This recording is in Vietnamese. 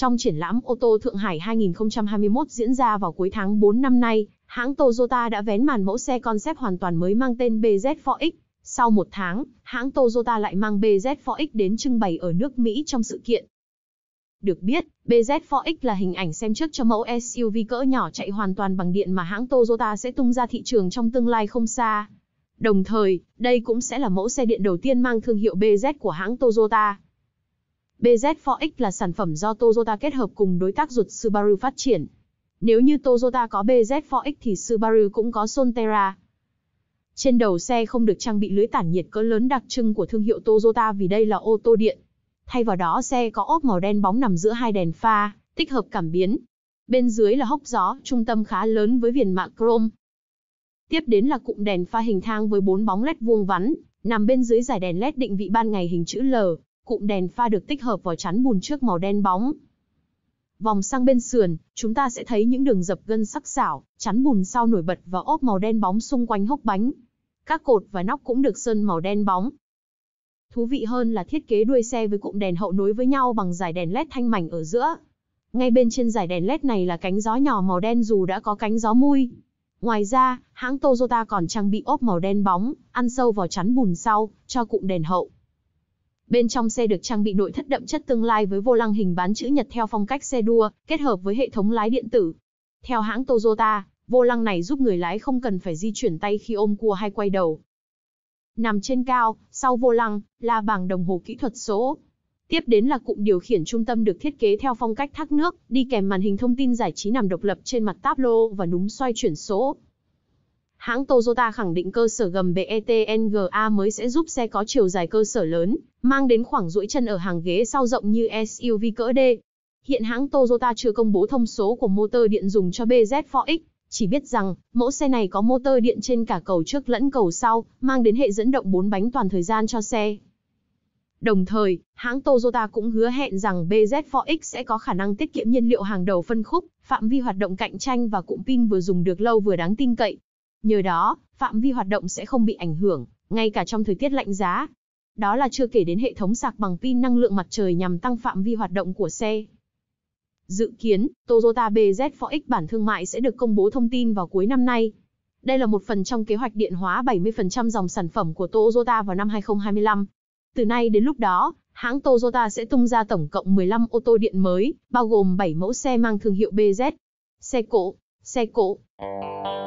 Trong triển lãm ô tô Thượng Hải 2021 diễn ra vào cuối tháng 4 năm nay, hãng Toyota đã vén màn mẫu xe concept hoàn toàn mới mang tên BZ4X. Sau một tháng, hãng Toyota lại mang BZ4X đến trưng bày ở nước Mỹ trong sự kiện. Được biết, BZ4X là hình ảnh xem trước cho mẫu SUV cỡ nhỏ chạy hoàn toàn bằng điện mà hãng Toyota sẽ tung ra thị trường trong tương lai không xa. Đồng thời, đây cũng sẽ là mẫu xe điện đầu tiên mang thương hiệu BZ của hãng Toyota. BZ 4 x là sản phẩm do Toyota kết hợp cùng đối tác ruột Subaru phát triển. Nếu như Toyota có BZ 4 x thì Subaru cũng có Solterra. Trên đầu xe không được trang bị lưới tản nhiệt cỡ lớn đặc trưng của thương hiệu Toyota vì đây là ô tô điện. Thay vào đó xe có ốp màu đen bóng nằm giữa hai đèn pha, tích hợp cảm biến. Bên dưới là hốc gió, trung tâm khá lớn với viền mạ chrome. Tiếp đến là cụm đèn pha hình thang với bốn bóng led vuông vắn, nằm bên dưới giải đèn led định vị ban ngày hình chữ L, cụm đèn pha được tích hợp vào chắn bùn trước màu đen bóng. Vòng sang bên sườn, chúng ta sẽ thấy những đường dập gân sắc xảo, chắn bùn sau nổi bật và ốp màu đen bóng xung quanh hốc bánh. Các cột và nóc cũng được sơn màu đen bóng. Thú vị hơn là thiết kế đuôi xe với cụm đèn hậu nối với nhau bằng dải đèn led thanh mảnh ở giữa. Ngay bên trên dải đèn led này là cánh gió nhỏ màu đen dù đã có cánh gió mui. Ngoài ra, hãng Toyota còn trang bị ốp màu đen bóng, ăn sâu vào chắn bùn sau, cho cụm đèn hậu. Bên trong xe được trang bị nội thất đậm chất tương lai với vô lăng hình bán chữ nhật theo phong cách xe đua, kết hợp với hệ thống lái điện tử. Theo hãng Toyota, vô lăng này giúp người lái không cần phải di chuyển tay khi ôm cua hay quay đầu. Nằm trên cao, sau vô lăng, là bảng đồng hồ kỹ thuật số. Tiếp đến là cụm điều khiển trung tâm được thiết kế theo phong cách thác nước, đi kèm màn hình thông tin giải trí nằm độc lập trên mặt táp lô và núm xoay chuyển số hãng Toyota khẳng định cơ sở gầm BETNGA mới sẽ giúp xe có chiều dài cơ sở lớn, mang đến khoảng duỗi chân ở hàng ghế sau rộng như SUV cỡ D. Hiện hãng Toyota chưa công bố thông số của motor điện dùng cho BZ4X, chỉ biết rằng mẫu xe này có motor điện trên cả cầu trước lẫn cầu sau, mang đến hệ dẫn động 4 bánh toàn thời gian cho xe. Đồng thời, hãng Toyota cũng hứa hẹn rằng BZ4X sẽ có khả năng tiết kiệm nhiên liệu hàng đầu phân khúc, phạm vi hoạt động cạnh tranh và cụm pin vừa dùng được lâu vừa đáng tin cậy. Nhờ đó, phạm vi hoạt động sẽ không bị ảnh hưởng, ngay cả trong thời tiết lạnh giá. Đó là chưa kể đến hệ thống sạc bằng pin năng lượng mặt trời nhằm tăng phạm vi hoạt động của xe. Dự kiến, Toyota BZ4X bản thương mại sẽ được công bố thông tin vào cuối năm nay. Đây là một phần trong kế hoạch điện hóa 70% dòng sản phẩm của Toyota vào năm 2025. Từ nay đến lúc đó, hãng Toyota sẽ tung ra tổng cộng 15 ô tô điện mới, bao gồm 7 mẫu xe mang thương hiệu BZ. Xe cổ, xe cộ.